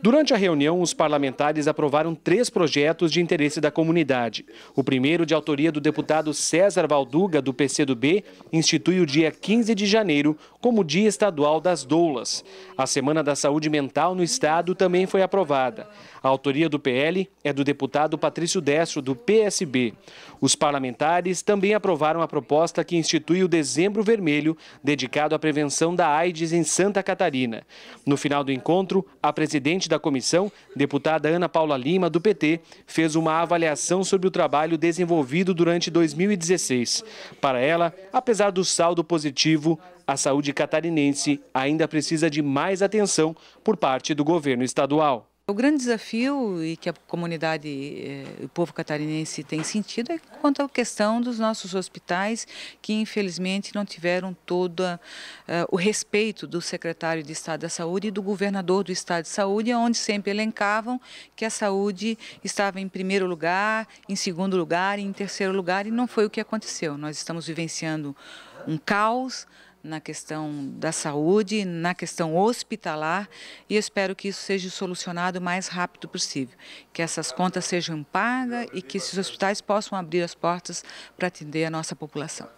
Durante a reunião, os parlamentares aprovaram três projetos de interesse da comunidade. O primeiro, de autoria do deputado César Valduga, do PCdoB, institui o dia 15 de janeiro como Dia Estadual das Doulas. A Semana da Saúde Mental no Estado também foi aprovada. A autoria do PL é do deputado Patrício Destro, do PSB. Os parlamentares também aprovaram a proposta que institui o Dezembro Vermelho, dedicado à prevenção da AIDS em Santa Catarina. No final do encontro, a presidente presidente da comissão, deputada Ana Paula Lima, do PT, fez uma avaliação sobre o trabalho desenvolvido durante 2016. Para ela, apesar do saldo positivo, a saúde catarinense ainda precisa de mais atenção por parte do governo estadual. O grande desafio e que a comunidade, eh, o povo catarinense tem sentido é quanto à questão dos nossos hospitais, que infelizmente não tiveram todo eh, o respeito do secretário de Estado da Saúde e do governador do Estado de Saúde, onde sempre elencavam que a saúde estava em primeiro lugar, em segundo lugar, em terceiro lugar, e não foi o que aconteceu. Nós estamos vivenciando um caos, na questão da saúde, na questão hospitalar e espero que isso seja solucionado o mais rápido possível, que essas contas sejam pagas e que esses hospitais possam abrir as portas para atender a nossa população.